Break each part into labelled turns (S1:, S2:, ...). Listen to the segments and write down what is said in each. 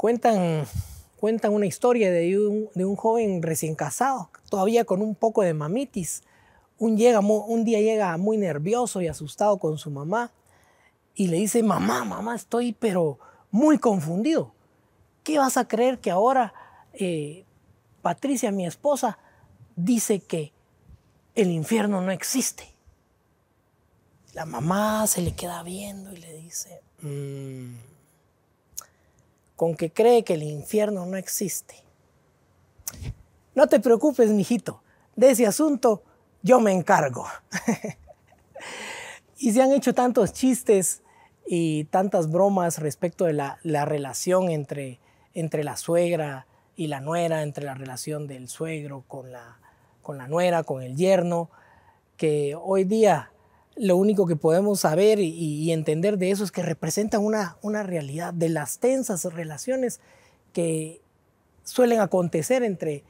S1: Cuentan, cuentan una historia de un, joven recién casado, todavía con un poco de mamitis. Un, llega, un día llega muy nervioso y asustado con su mamá y le dice, mamá, mamá, estoy pero muy confundido. ¿Qué vas a creer que ahora eh, Patricia, mi esposa, dice que el infierno no existe? La mamá se le queda viendo y le dice, mm, con que cree que el infierno no existe. No te preocupes, mijito, de ese asunto yo me encargo. y se han hecho tantos chistes y tantas bromas respecto de la, relación entre, entre la suegra y la nuera, entre la relación del suegro con con la nuera, con el yerno, que hoy día lo único que podemos saber y, entender de eso es que representa una, realidad de las tensas relaciones que suelen acontecer entre,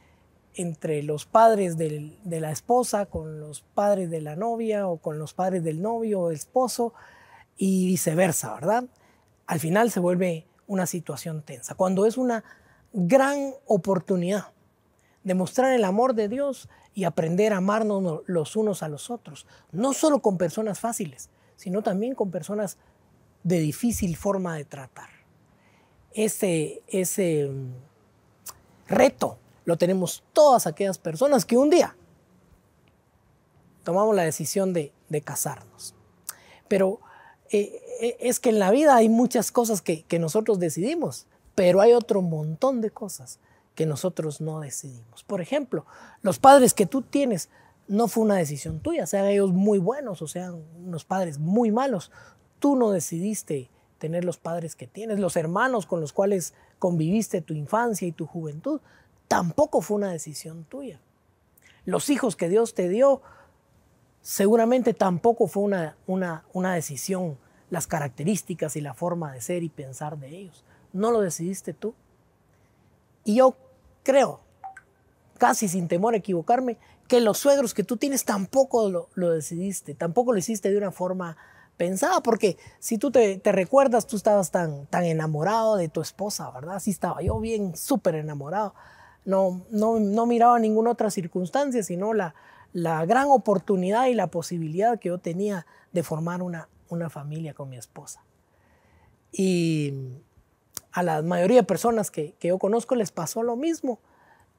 S1: los padres de la esposa, con los padres de la novia o con los padres del novio o esposo y viceversa, ¿verdad? Al final se vuelve una situación tensa, cuando es una gran oportunidad de mostrar el amor de Dios y aprender a amarnos los unos a los otros, no solo con personas fáciles, sino también con personas de difícil forma de tratar. Ese, ese mm, reto lo tenemos todas aquellas personas que un día tomamos la decisión de, casarnos. Pero eh, eh, es que en la vida hay muchas cosas que nosotros decidimos, pero hay otro montón de cosas que nosotros no decidimos. Por ejemplo, los padres que tú tienes no fue una decisión tuya, sean ellos muy buenos o sean unos padres muy malos. Tú no decidiste tener los padres que tienes, los hermanos con los cuales conviviste tu infancia y tu juventud, tampoco fue una decisión tuya. Los hijos que Dios te dio, seguramente tampoco fue una, una, una decisión, las características y la forma de ser y pensar de ellos. No lo decidiste tú. Y yo creo, casi sin temor a equivocarme, que los suegros que tú tienes tampoco lo, decidiste, tampoco lo hiciste de una forma pensada, porque si tú te, te, recuerdas, tú estabas tan, tan enamorado de tu esposa, ¿verdad? Sí estaba yo bien, súper enamorado. No, no, no miraba ninguna otra circunstancia, sino la, la gran oportunidad y la posibilidad que yo tenía de formar una, una familia con mi esposa. Y a la mayoría de personas que, yo conozco les pasó lo mismo.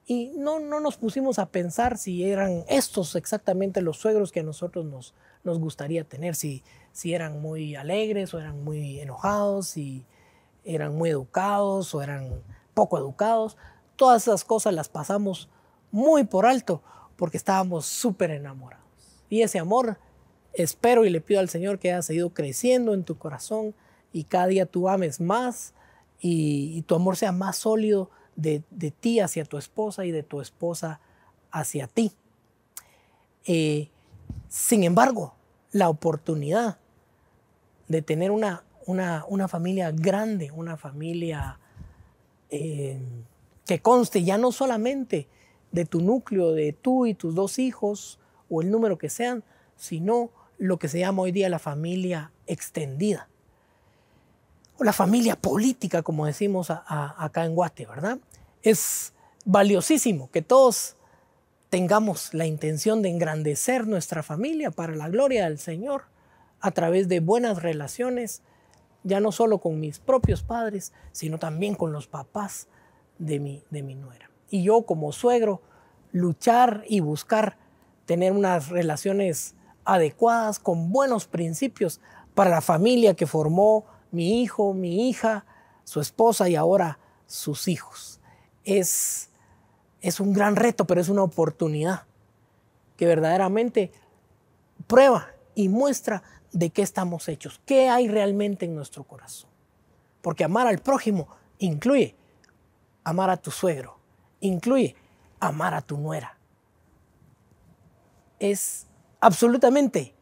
S1: Y no, nos pusimos a pensar si eran estos exactamente los suegros que a nosotros nos, gustaría tener, si, si eran muy alegres o eran muy enojados, si eran muy educados o eran poco educados. Todas esas cosas las pasamos muy por alto porque estábamos súper enamorados. Y ese amor, espero y le pido al Señor que haya seguido creciendo en tu corazón y cada día tú ames más y, tu amor sea más sólido de, ti hacia tu esposa y de tu esposa hacia ti. Eh, sin embargo, la oportunidad de tener una, una, familia grande, una familia eh, que conste ya no solamente de tu núcleo, de tú y tus dos hijos, o el número que sean, sino lo que se llama hoy día la familia extendida la familia política, como decimos acá en Guate, ¿verdad? Es valiosísimo que todos tengamos la intención de engrandecer nuestra familia para la gloria del Señor a través de buenas relaciones, ya no solo con mis propios padres, sino también con los papás de mi, de mi nuera. Y yo como suegro, luchar y buscar tener unas relaciones adecuadas, con buenos principios para la familia que formó mi hijo, mi hija, su esposa y ahora sus hijos. Es, es un gran reto, pero es una oportunidad que verdaderamente prueba y muestra de qué estamos hechos, qué hay realmente en nuestro corazón. Porque amar al prójimo incluye amar a tu suegro, incluye amar a tu nuera. Es absolutamente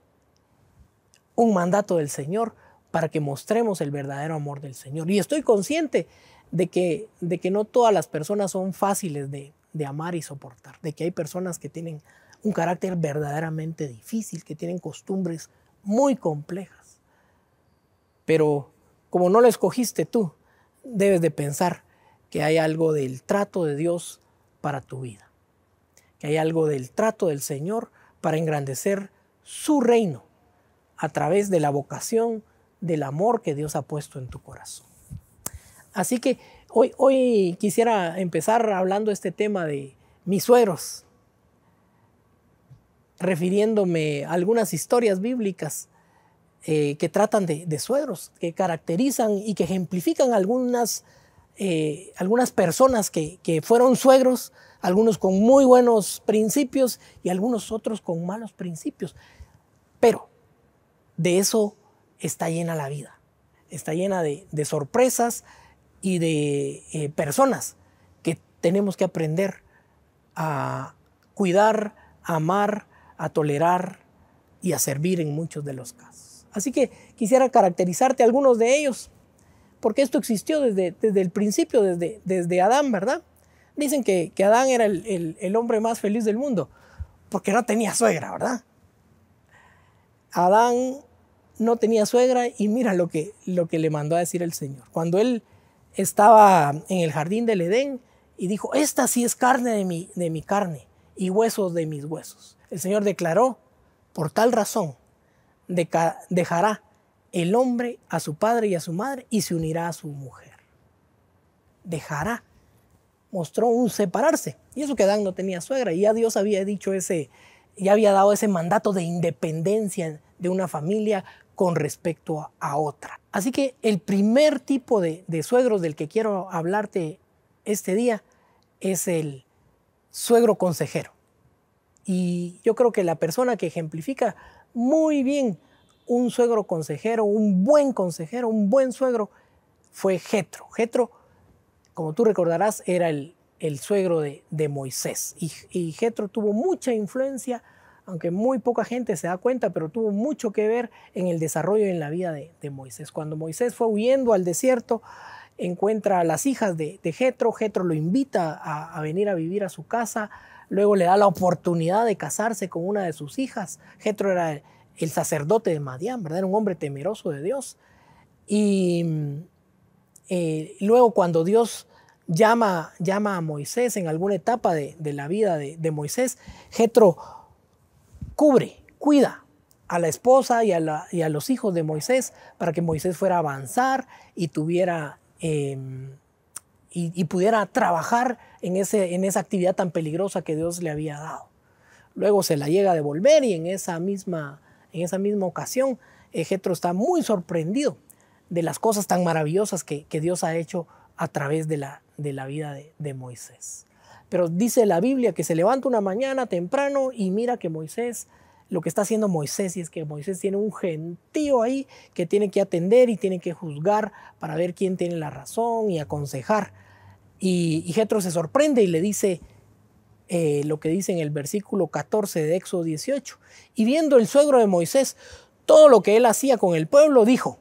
S1: un mandato del Señor para que mostremos el verdadero amor del Señor. Y estoy consciente de que, de que no todas las personas son fáciles de, de amar y soportar, de que hay personas que tienen un carácter verdaderamente difícil, que tienen costumbres muy complejas. Pero como no lo escogiste tú, debes de pensar que hay algo del trato de Dios para tu vida, que hay algo del trato del Señor para engrandecer su reino a través de la vocación del amor que Dios ha puesto en tu corazón. Así que hoy, hoy quisiera empezar hablando este tema de mis suegros, refiriéndome a algunas historias bíblicas eh, que tratan de, suegros, que caracterizan y que ejemplifican algunas, eh, algunas personas que, que fueron suegros, algunos con muy buenos principios y algunos otros con malos principios. Pero de eso está llena la vida, está llena de, sorpresas y de eh, personas que tenemos que aprender a cuidar, a amar, a tolerar y a servir en muchos de los casos. Así que quisiera caracterizarte algunos de ellos, porque esto existió desde, desde el principio, desde, desde Adán, ¿verdad? Dicen que, Adán era el, el hombre más feliz del mundo, porque no tenía suegra, ¿verdad? Adán no tenía suegra y mira lo que, lo que le mandó a decir el Señor. Cuando él estaba en el jardín del Edén y dijo, esta sí es carne de mi, de mi carne y huesos de mis huesos. El Señor declaró, por tal razón, dejará el hombre a su padre y a su madre y se unirá a su mujer. Dejará. Mostró un separarse. Y eso que Adán no tenía suegra. Y ya Dios había dicho ese, ya había dado ese mandato de independencia de una familia con respecto a, otra. Así que el primer tipo de, suegro del que quiero hablarte este día es el suegro consejero. Y yo creo que la persona que ejemplifica muy bien un suegro consejero, un buen consejero, un buen suegro, fue Jetro. Jetro, como tú recordarás, era el, suegro de, Moisés. Y, y Jetro tuvo mucha influencia aunque muy poca gente se da cuenta, pero tuvo mucho que ver en el desarrollo y en la vida de, Moisés. Cuando Moisés fue huyendo al desierto, encuentra a las hijas de, de Jetro, lo invita a, venir a vivir a su casa, luego le da la oportunidad de casarse con una de sus hijas. Jetro era el, sacerdote de Madián, ¿verdad? Era un hombre temeroso de Dios. Y mm, eh, luego cuando Dios llama, llama a Moisés en alguna etapa de, la vida de, Moisés, Jetro cubre, cuida a la esposa y a, los hijos de Moisés para que Moisés fuera a avanzar y tuviera em, y, pudiera trabajar en, esa actividad tan peligrosa que Dios le había dado. Luego se la llega a devolver y en esa misma, en esa misma ocasión eh, Jetro está muy sorprendido de las cosas tan maravillosas que, Dios ha hecho a través de la, vida de Moisés. Pero dice la Biblia que se levanta una mañana temprano y mira que Moisés, lo que está haciendo Moisés, y es que Moisés tiene un gentío ahí que tiene que atender y tiene que juzgar para ver quién tiene la razón y aconsejar. Y, Getro Jetro se sorprende y le dice eh, lo que dice en el versículo 14 de Éxodo 18. Y viendo el suegro de Moisés todo lo que él hacía con el pueblo, dijo,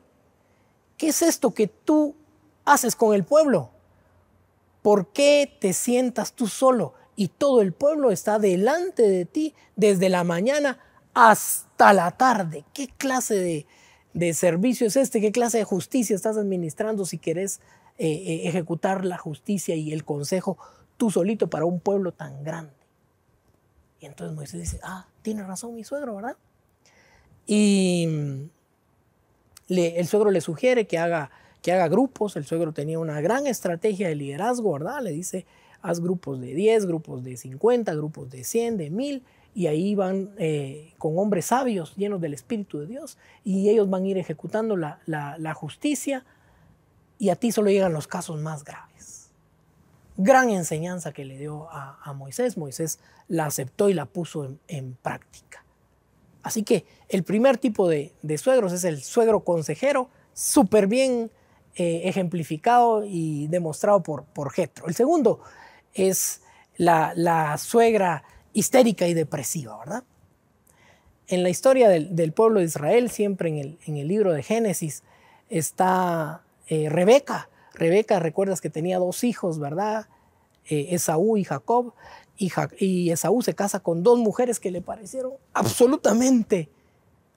S1: ¿qué es esto que tú haces con el pueblo? ¿Por qué te sientas tú solo y todo el pueblo está delante de ti desde la mañana hasta la tarde? ¿Qué clase de, servicio es este? ¿Qué clase de justicia estás administrando si querés eh, eh, ejecutar la justicia y el consejo tú solito para un pueblo tan grande? Y entonces Moisés dice, ah, tiene razón mi suegro, ¿verdad? Y mm, el suegro le sugiere que haga que haga grupos. El suegro tenía una gran estrategia de liderazgo, ¿verdad? Le dice, haz grupos de 10, grupos de 50, grupos de 100, de 1000, y ahí van eh, con hombres sabios, llenos del Espíritu de Dios, y ellos van a ir ejecutando la, justicia, y a ti solo llegan los casos más graves. Gran enseñanza que le dio a, Moisés. Moisés la aceptó y la puso en, práctica. Así que el primer tipo de, de, suegros es el suegro consejero, súper bien eh, ejemplificado y demostrado por, por Getro. El segundo es la, suegra histérica y depresiva, ¿verdad? En la historia del, pueblo de Israel, siempre en el, libro de Génesis, está eh, Rebeca. Rebeca, recuerdas que tenía dos hijos, ¿verdad? Eh, Esaú y Jacob. Y, y, Esaú se casa con dos mujeres que le parecieron absolutamente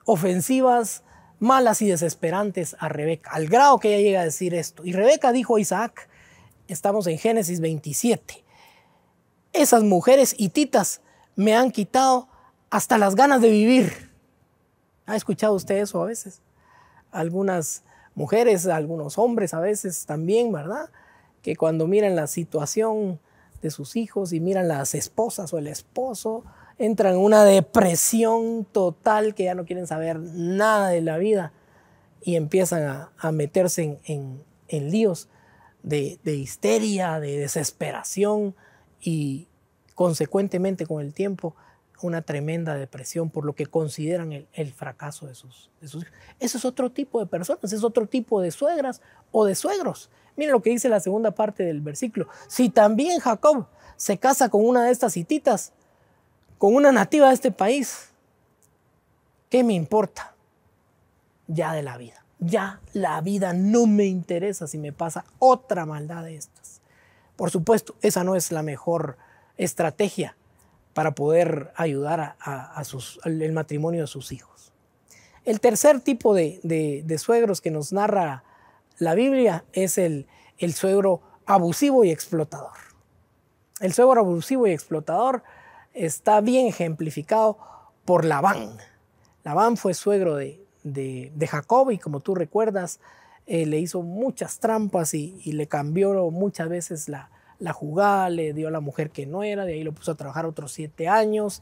S1: ofensivas, malas y desesperantes a Rebeca, al grado que ella llega a decir esto. Y Rebeca dijo a Isaac, estamos en Génesis 27, esas mujeres hititas me han quitado hasta las ganas de vivir. ¿Ha escuchado usted eso a veces? Algunas mujeres, algunos hombres a veces también, ¿verdad? Que cuando miran la situación de sus hijos y miran las esposas o el esposo, entran en una depresión total que ya no quieren saber nada de la vida y empiezan a, meterse en, líos de, histeria, de desesperación y consecuentemente con el tiempo una tremenda depresión por lo que consideran el, fracaso de sus, hijos. Eso es otro tipo de personas, es otro tipo de suegras o de suegros. Miren lo que dice la segunda parte del versículo. Si también Jacob se casa con una de estas hititas, con una nativa de este país, ¿qué me importa? Ya de la vida. Ya la vida no me interesa si me pasa otra maldad de estas. Por supuesto, esa no es la mejor estrategia para poder ayudar a, al, el matrimonio de sus hijos. El tercer tipo de, suegros que nos narra la Biblia es el, el suegro abusivo y explotador. El suegro abusivo y explotador está bien ejemplificado por Labán. Labán fue suegro de, de, Jacob y como tú recuerdas, eh, le hizo muchas trampas y, le cambió muchas veces la, la, jugada, le dio a la mujer que no era, de ahí lo puso a trabajar otros siete años.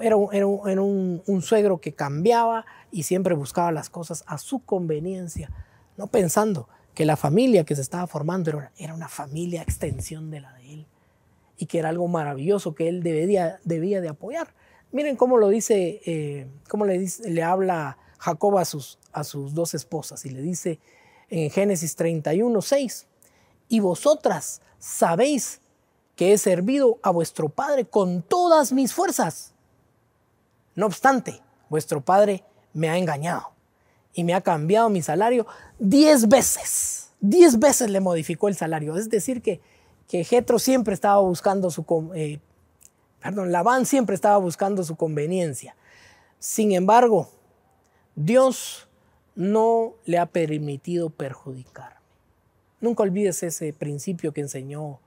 S1: Era, un, suegro que cambiaba y siempre buscaba las cosas a su conveniencia, no pensando que la familia que se estaba formando era, era una familia extensión de la de él y que era algo maravilloso que él debía de apoyar. Miren cómo lo dice, eh, cómo le, le habla Jacob a sus, a sus dos esposas y le dice en Génesis 31, 6, y vosotras sabéis que he servido a vuestro Padre con todas mis fuerzas. No obstante, vuestro Padre me ha engañado y me ha cambiado mi salario diez veces. Diez veces le modificó el salario. Es decir, que que Getro siempre estaba buscando su... Eh, perdón, Labán siempre estaba buscando su conveniencia. Sin embargo, Dios no le ha permitido perjudicarme. Nunca olvides ese principio que enseñó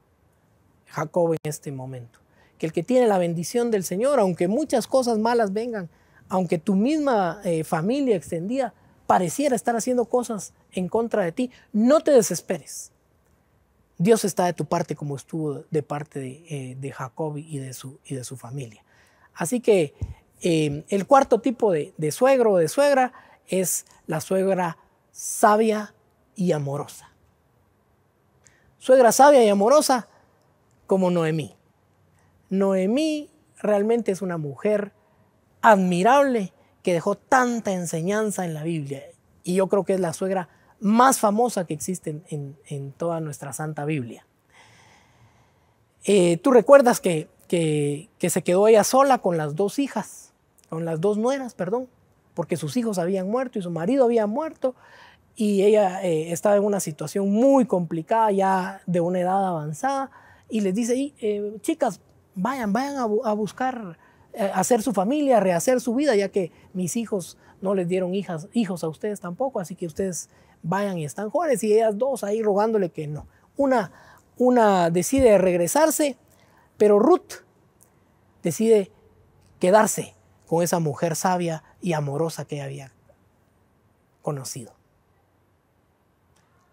S1: Jacob en este momento. Que el que tiene la bendición del Señor, aunque muchas cosas malas vengan, aunque tu misma eh, familia extendida pareciera estar haciendo cosas en contra de ti, no te desesperes. Dios está de tu parte como estuvo de parte eh, de, Jacob y de, su, y de su familia. Así que em, el cuarto tipo de, suegro o de suegra es la suegra sabia y amorosa. Suegra sabia y amorosa como Noemí. Noemí realmente es una mujer admirable que dejó tanta enseñanza en la Biblia y yo creo que es la suegra más famosa que existe en, toda nuestra Santa Biblia. Eh, Tú recuerdas que, que, se quedó ella sola con las dos hijas, con las dos nueras, perdón, porque sus hijos habían muerto y su marido había muerto y ella eh, estaba en una situación muy complicada, ya de una edad avanzada, y les dice, eh, chicas, vayan, vayan a, buscar, hacer su familia, rehacer su vida, ya que mis hijos no les dieron hijas, hijos a ustedes tampoco, así que ustedes vayan y están jóvenes y ellas dos ahí rogándole que no. Una, una decide regresarse, pero Ruth decide quedarse con esa mujer sabia y amorosa que había conocido.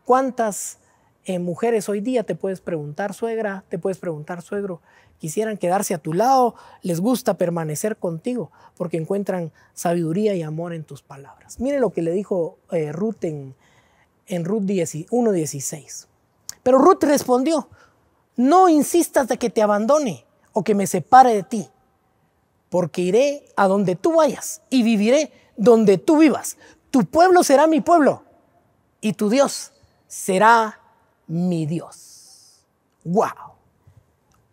S1: ¿Cuántas eh, mujeres hoy día te puedes preguntar, suegra, te puedes preguntar, suegro, quisieran quedarse a tu lado, les gusta permanecer contigo porque encuentran sabiduría y amor en tus palabras? miren lo que le dijo eh, Ruth en en Ruth 1.16. Pero Ruth respondió, no insistas de que te abandone o que me separe de ti, porque iré a donde tú vayas y viviré donde tú vivas. Tu pueblo será mi pueblo y tu Dios será mi Dios. ¡Wow!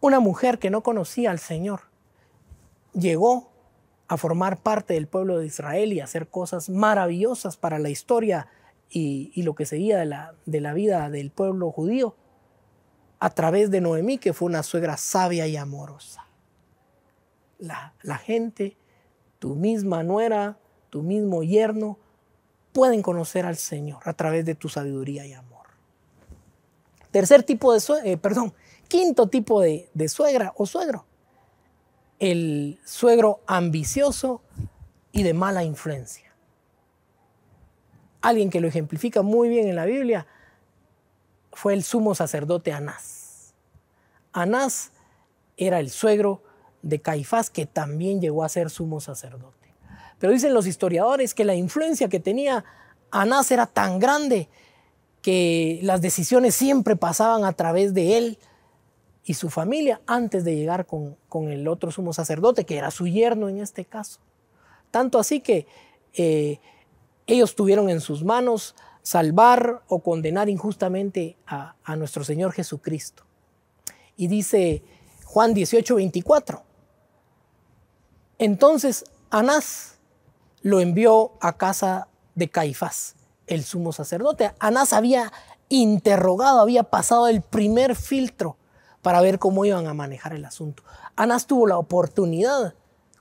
S1: Una mujer que no conocía al Señor llegó a formar parte del pueblo de Israel y a hacer cosas maravillosas para la historia y, lo que seguía de la, de la vida del pueblo judío a través de Noemí, que fue una suegra sabia y amorosa. La, gente, tu misma nuera, tu mismo yerno, pueden conocer al Señor a través de tu sabiduría y amor. Tercer tipo de eh, perdón, quinto tipo de suegra o suegro. El suegro ambicioso y de mala influencia alguien que lo ejemplifica muy bien en la Biblia fue el sumo sacerdote Anás. Anás era el suegro de Caifás, que también llegó a ser sumo sacerdote. Pero dicen los historiadores que la influencia que tenía Anás era tan grande que las decisiones siempre pasaban a través de él y su familia antes de llegar con, el otro sumo sacerdote, que era su yerno en este caso. Tanto así que eh, ellos tuvieron en sus manos salvar o condenar injustamente a, nuestro Señor Jesucristo. Y dice Juan 18, 24. Entonces Anás lo envió a casa de Caifás, el sumo sacerdote. Anás había interrogado, había pasado el primer filtro para ver cómo iban a manejar el asunto. Anás tuvo la oportunidad,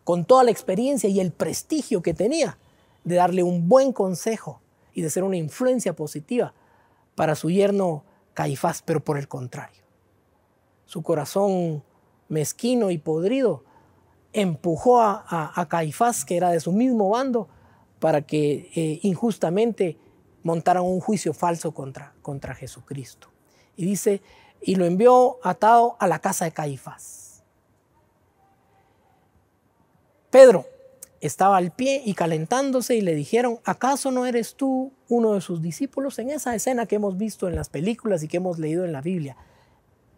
S1: con toda la experiencia y el prestigio que tenía, de darle un buen consejo y de ser una influencia positiva para su yerno Caifás, pero por el contrario. Su corazón mezquino y podrido empujó a, Caifás, que era de su mismo bando, para que eh, injustamente montaran un juicio falso contra, contra Jesucristo. Y dice, y lo envió atado a la casa de Caifás. Pedro, estaba al pie y calentándose y le dijeron, ¿acaso no eres tú uno de sus discípulos? En esa escena que hemos visto en las películas y que hemos leído en la Biblia,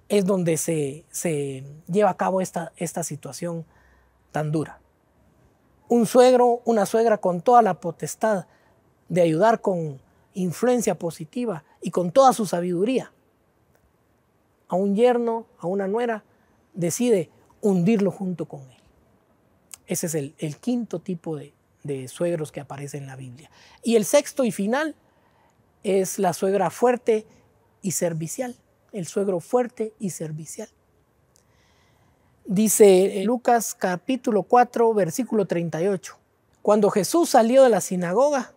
S1: es donde se, se lleva a cabo esta, esta situación tan dura. Un suegro, una suegra con toda la potestad de ayudar con influencia positiva y con toda su sabiduría a un yerno, a una nuera, decide hundirlo junto con él. Ese es el, quinto tipo de, de, suegros que aparece en la Biblia. Y el sexto y final es la suegra fuerte y servicial, el suegro fuerte y servicial. Dice Lucas capítulo 4, versículo 38. Cuando Jesús salió de la sinagoga,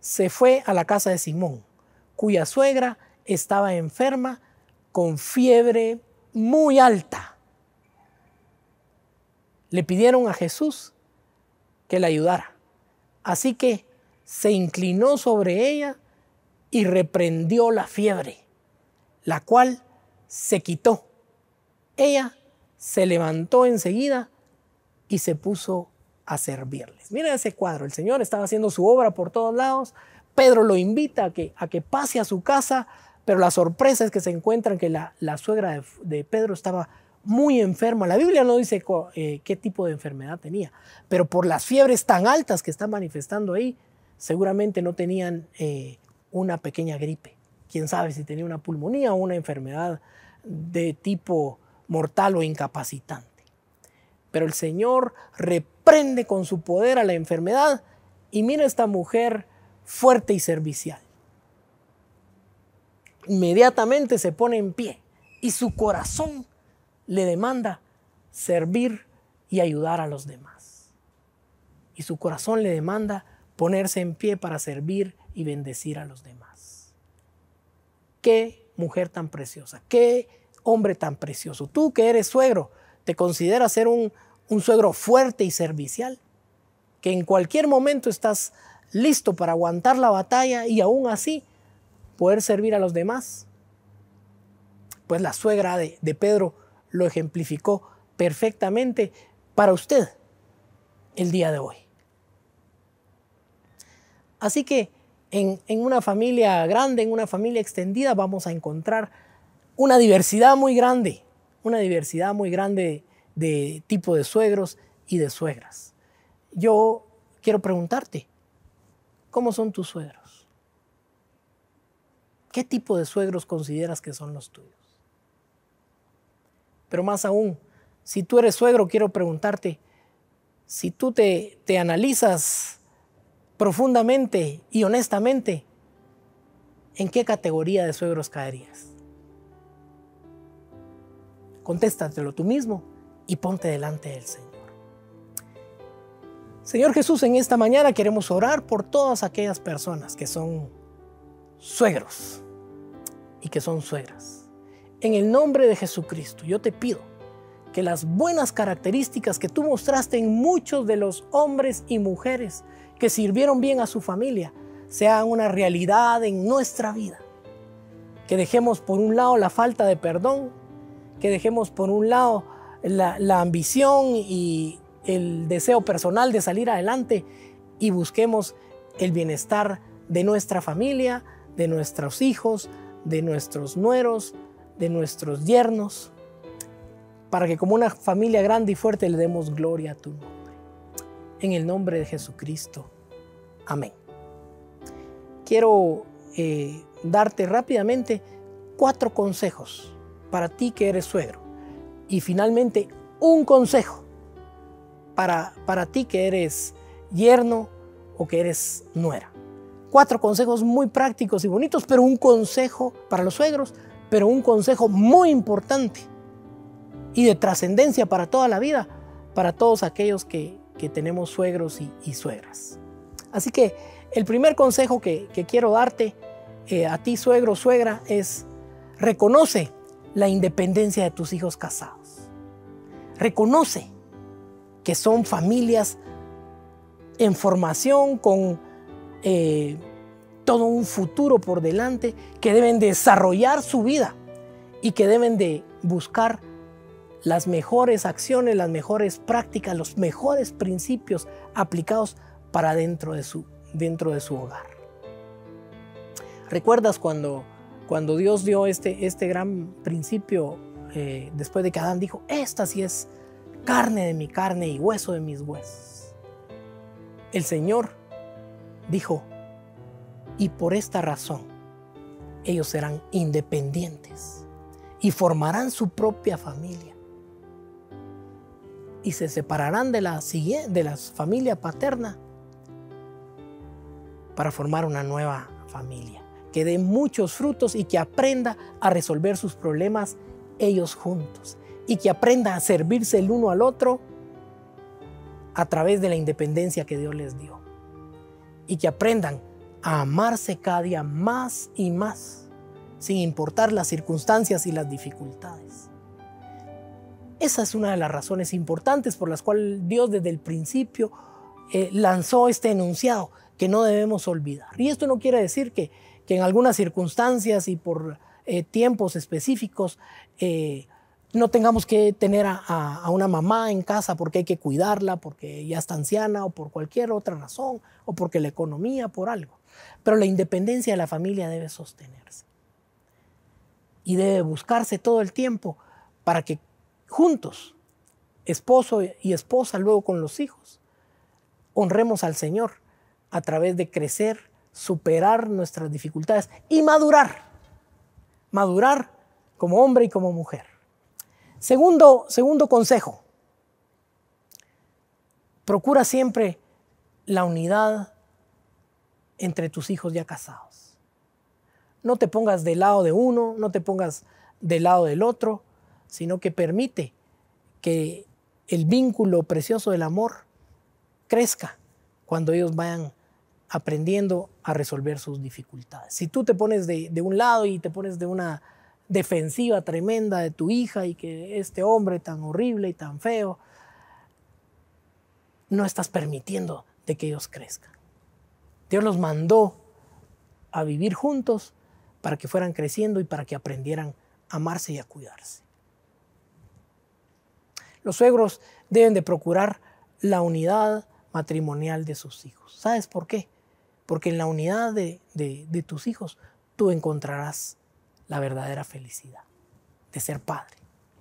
S1: se fue a la casa de Simón, cuya suegra estaba enferma con fiebre muy alta le pidieron a Jesús que la ayudara. Así que se inclinó sobre ella y reprendió la fiebre, la cual se quitó. Ella se levantó enseguida y se puso a servirles. Miren ese cuadro, el Señor estaba haciendo su obra por todos lados, Pedro lo invita a que, a que pase a su casa, pero la sorpresa es que se encuentran que la, suegra de, de Pedro estaba muy enferma. La Biblia no dice eh, qué tipo de enfermedad tenía, pero por las fiebres tan altas que está manifestando ahí, seguramente no tenían eh, una pequeña gripe. Quién sabe si tenía una pulmonía o una enfermedad de tipo mortal o incapacitante. Pero el Señor reprende con su poder a la enfermedad y mira a esta mujer fuerte y servicial. Inmediatamente se pone en pie y su corazón le demanda servir y ayudar a los demás. Y su corazón le demanda ponerse en pie para servir y bendecir a los demás. Qué mujer tan preciosa, qué hombre tan precioso. Tú que eres suegro, te consideras ser un, suegro fuerte y servicial, que en cualquier momento estás listo para aguantar la batalla y aún así poder servir a los demás. Pues la suegra de, de Pedro lo ejemplificó perfectamente para usted el día de hoy. Así que en, una familia grande, en una familia extendida, vamos a encontrar una diversidad muy grande, una diversidad muy grande de tipo de suegros y de suegras. Yo quiero preguntarte, ¿cómo son tus suegros? ¿Qué tipo de suegros consideras que son los tuyos? Pero más aún, si tú eres suegro, quiero preguntarte, si tú te, analizas profundamente y honestamente, ¿en qué categoría de suegros caerías? Contéstatelo tú mismo y ponte delante del Señor. Señor Jesús, en esta mañana queremos orar por todas aquellas personas que son suegros y que son suegras. En el nombre de Jesucristo, yo te pido que las buenas características que tú mostraste en muchos de los hombres y mujeres que sirvieron bien a su familia sean una realidad en nuestra vida. Que dejemos por un lado la falta de perdón, que dejemos por un lado la, ambición y el deseo personal de salir adelante y busquemos el bienestar de nuestra familia, de nuestros hijos, de nuestros nueros, de nuestros yernos, para que como una familia grande y fuerte le demos gloria a tu nombre. En el nombre de Jesucristo. Amén. Quiero eh, darte rápidamente cuatro consejos para ti que eres suegro. Y finalmente un consejo para, para ti que eres yerno o que eres nuera. Cuatro consejos muy prácticos y bonitos, pero un consejo para los suegros pero un consejo muy importante y de trascendencia para toda la vida, para todos aquellos que, tenemos suegros y, suegras. Así que el primer consejo que, quiero darte eh, a ti, suegro, suegra, es reconoce la independencia de tus hijos casados. Reconoce que son familias en formación con... Eh, todo un futuro por delante, que deben desarrollar su vida y que deben de buscar las mejores acciones, las mejores prácticas, los mejores principios aplicados para dentro de su, dentro de su hogar. ¿Recuerdas cuando, cuando Dios dio este, este gran principio eh, después de que Adán dijo, esta sí es carne de mi carne y hueso de mis huesos? El Señor dijo, y por esta razón, ellos serán independientes y formarán su propia familia. Y se separarán de la, de la familia paterna para formar una nueva familia que dé muchos frutos y que aprenda a resolver sus problemas ellos juntos y que aprenda a servirse el uno al otro a través de la independencia que Dios les dio y que aprendan a amarse cada día más y más, sin importar las circunstancias y las dificultades. Esa es una de las razones importantes por las cuales Dios desde el principio eh, lanzó este enunciado que no debemos olvidar. Y esto no quiere decir que, en algunas circunstancias y por eh, tiempos específicos eh, no tengamos que tener a, una mamá en casa porque hay que cuidarla, porque ya está anciana o por cualquier otra razón, o porque la economía, por algo. Pero la independencia de la familia debe sostenerse. Y debe buscarse todo el tiempo para que juntos, esposo y esposa, luego con los hijos, honremos al Señor a través de crecer, superar nuestras dificultades y madurar. Madurar como hombre y como mujer. Segundo, segundo consejo, procura siempre la unidad entre tus hijos ya casados. No te pongas del lado de uno, no te pongas del lado del otro, sino que permite que el vínculo precioso del amor crezca cuando ellos vayan aprendiendo a resolver sus dificultades. Si tú te pones de, de un lado y te pones de una defensiva tremenda de tu hija y que este hombre tan horrible y tan feo, no estás permitiendo de que ellos crezcan. Dios los mandó a vivir juntos para que fueran creciendo y para que aprendieran a amarse y a cuidarse. Los suegros deben de procurar la unidad matrimonial de sus hijos. ¿Sabes por qué? Porque en la unidad de, de tus hijos tú encontrarás la verdadera felicidad de ser padre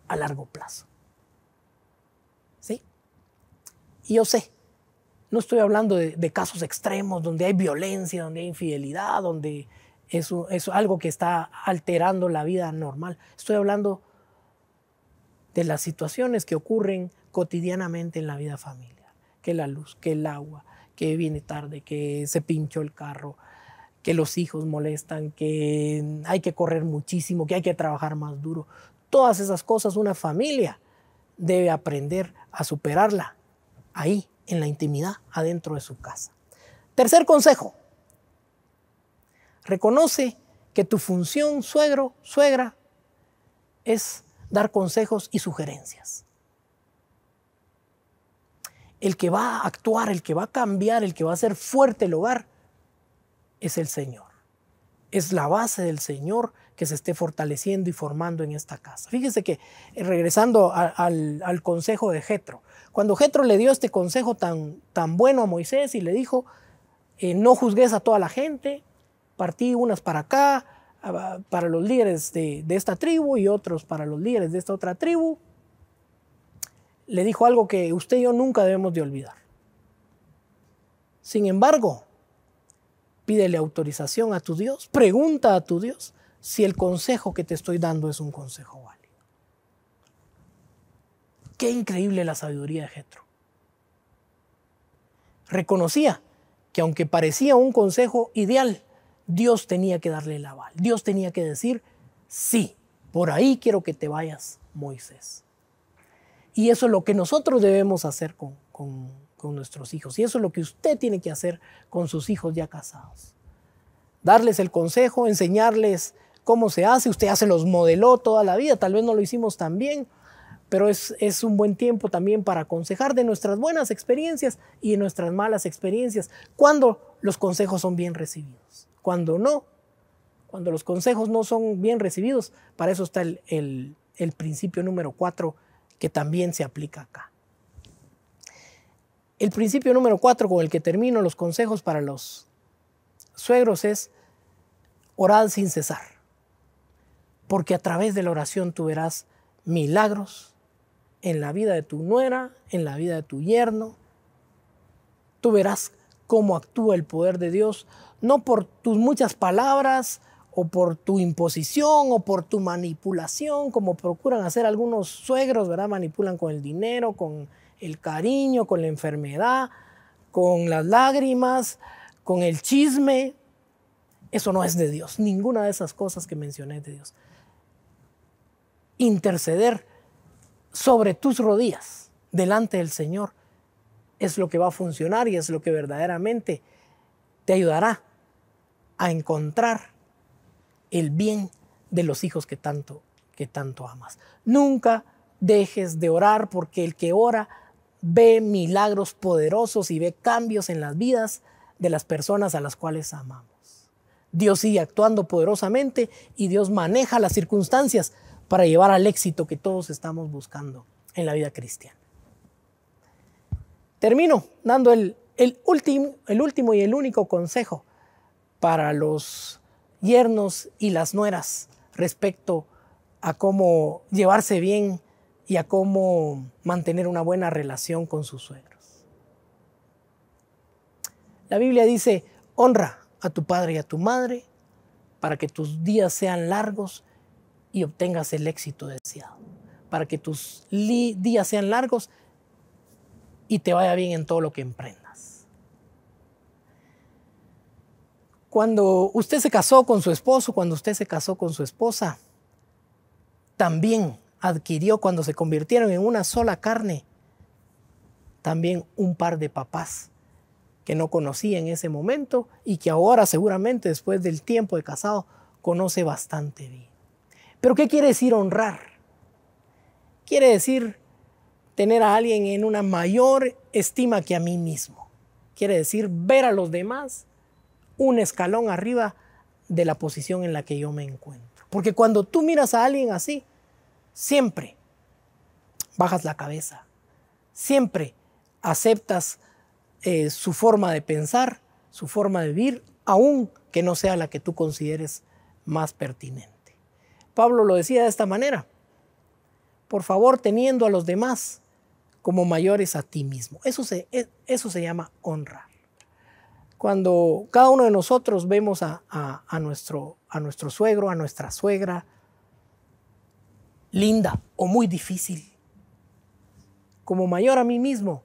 S1: a largo plazo. ¿Sí? Y yo sé, no estoy hablando de, casos extremos donde hay violencia, donde hay infidelidad, donde es algo que está alterando la vida normal. Estoy hablando de las situaciones que ocurren cotidianamente en la vida familiar, que la luz, que el agua, que viene tarde, que se pinchó el carro, que los hijos molestan, que hay que correr muchísimo, que hay que trabajar más duro. Todas esas cosas una familia debe aprender a superarla ahí, en la intimidad, adentro de su casa. Tercer consejo, reconoce que tu función, suegro, suegra, es dar consejos y sugerencias. El que va a actuar, el que va a cambiar, el que va a ser fuerte el hogar, es el Señor. Es la base del Señor que se esté fortaleciendo y formando en esta casa. Fíjese que, eh, regresando al, consejo de Jetro, cuando Jetro le dio este consejo tan, tan bueno a Moisés y le dijo, eh, no juzgues a toda la gente, partí unas para acá, para los líderes de, de, esta tribu y otros para los líderes de esta otra tribu, le dijo algo que usted y yo nunca debemos de olvidar. Sin embargo, Pídele autorización a tu Dios, pregunta a tu Dios si el consejo que te estoy dando es un consejo válido. Qué increíble la sabiduría de Jetro. Reconocía que aunque parecía un consejo ideal, Dios tenía que darle el aval. Dios tenía que decir, sí, por ahí quiero que te vayas, Moisés. Y eso es lo que nosotros debemos hacer con, con con nuestros hijos. Y eso es lo que usted tiene que hacer con sus hijos ya casados. Darles el consejo, enseñarles cómo se hace. Usted ya se los modeló toda la vida, tal vez no lo hicimos tan bien, pero es, un buen tiempo también para aconsejar de nuestras buenas experiencias y de nuestras malas experiencias, cuando los consejos son bien recibidos. Cuando no, cuando los consejos no son bien recibidos, para eso está el, el principio número cuatro que también se aplica acá. El principio número cuatro con el que termino los consejos para los suegros es orad sin cesar, porque a través de la oración tú verás milagros en la vida de tu nuera, en la vida de tu yerno. Tú verás cómo actúa el poder de Dios, no por tus muchas palabras o por tu imposición o por tu manipulación, como procuran hacer algunos suegros, ¿verdad? Manipulan con el dinero, con el cariño, con la enfermedad, con las lágrimas, con el chisme. Eso no es de Dios. Ninguna de esas cosas que mencioné de Dios. Interceder sobre tus rodillas delante del Señor es lo que va a funcionar y es lo que verdaderamente te ayudará a encontrar el bien de los hijos que tanto que tanto amas. Nunca dejes de orar porque el que ora ve milagros poderosos y ve cambios en las vidas de las personas a las cuales amamos. Dios sigue actuando poderosamente y Dios maneja las circunstancias para llevar al éxito que todos estamos buscando en la vida cristiana. Termino dando el, el último y el único consejo para los yernos y las nueras respecto a cómo llevarse bien y a cómo mantener una buena relación con sus suegros. La Biblia dice, honra a tu padre y a tu madre para que tus días sean largos y obtengas el éxito deseado, para que tus días sean largos y te vaya bien en todo lo que emprendas. Cuando usted se casó con su esposo, cuando usted se casó con su esposa, también adquirió cuando se convirtieron en una sola carne también un par de papás que no conocía en ese momento y que ahora seguramente después del tiempo de casado conoce bastante bien. Pero ¿qué quiere decir honrar? Quiere decir tener a alguien en una mayor estima que a mí mismo. Quiere decir ver a los demás un escalón arriba de la posición en la que yo me encuentro. Porque cuando tú miras a alguien así, Siempre bajas la cabeza. Siempre aceptas eh, su forma de pensar, su forma de vivir, aun que no sea la que tú consideres más pertinente. Pablo lo decía de esta manera. Por favor, teniendo a los demás como mayores a ti mismo. Eso se, e, llama honra. Cuando cada uno de nosotros vemos a nuestro suegro, a nuestra suegra, linda o muy difícil. Como mayor a mí mismo,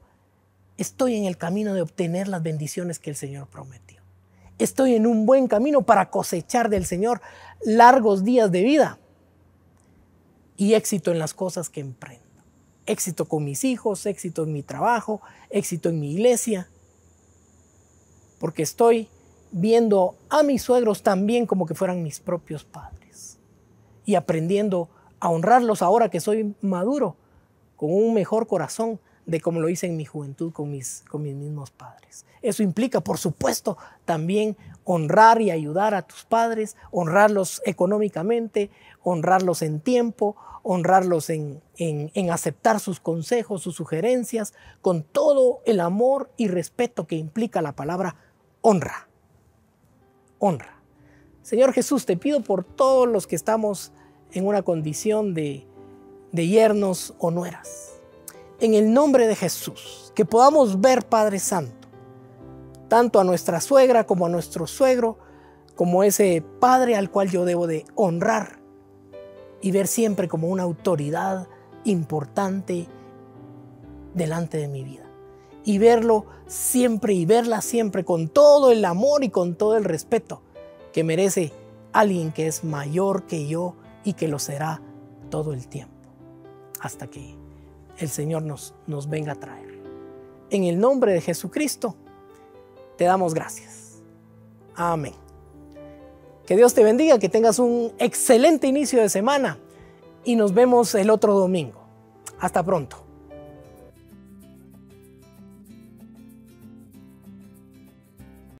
S1: estoy en el camino de obtener las bendiciones que el Señor prometió. Estoy en un buen camino para cosechar del Señor largos días de vida y éxito en las cosas que emprendo. Éxito con mis hijos, éxito en mi trabajo, éxito en mi iglesia. Porque estoy viendo a mis suegros también como que fueran mis propios padres y aprendiendo a honrarlos ahora que soy maduro, con un mejor corazón de como lo hice en mi juventud con mis, con mis mismos padres. Eso implica, por supuesto, también honrar y ayudar a tus padres, honrarlos económicamente, honrarlos en tiempo, honrarlos en, en, aceptar sus consejos, sus sugerencias, con todo el amor y respeto que implica la palabra honra. Honra. Señor Jesús, te pido por todos los que estamos en una condición de, de yernos o nueras. En el nombre de Jesús, que podamos ver, Padre Santo, tanto a nuestra suegra como a nuestro suegro, como ese Padre al cual yo debo de honrar y ver siempre como una autoridad importante delante de mi vida. Y verlo siempre y verla siempre con todo el amor y con todo el respeto que merece alguien que es mayor que yo y que lo será todo el tiempo, hasta que el Señor nos, nos venga a traer. En el nombre de Jesucristo, te damos gracias. Amén. Que Dios te bendiga, que tengas un excelente inicio de semana y nos vemos el otro domingo. Hasta pronto.